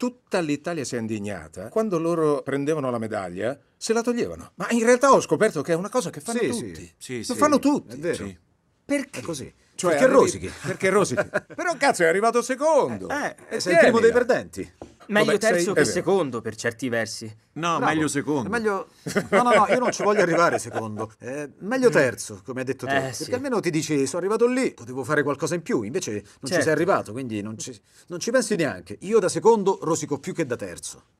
tutta l'Italia si è indignata, quando loro prendevano la medaglia se la toglievano. Ma in realtà ho scoperto che è una cosa che fanno sì, tutti. Sì, sì, Lo fanno tutti. È vero. Sì. Perché? È così. Cioè, perché rosichi. Perché rosichi. Però cazzo è arrivato secondo. Eh, eh, eh sei il primo dei perdenti. Meglio Vabbè, terzo sei... che secondo per certi versi. No, Bravo. meglio secondo. Meglio... No, no, no, io non ci voglio arrivare secondo. Eh, meglio mm. terzo, come hai detto tu. Eh, perché sì. almeno ti dici, sono arrivato lì, potevo fare qualcosa in più, invece non certo. ci sei certo. arrivato, quindi non ci, non ci pensi neanche. Io da secondo rosico più che da terzo.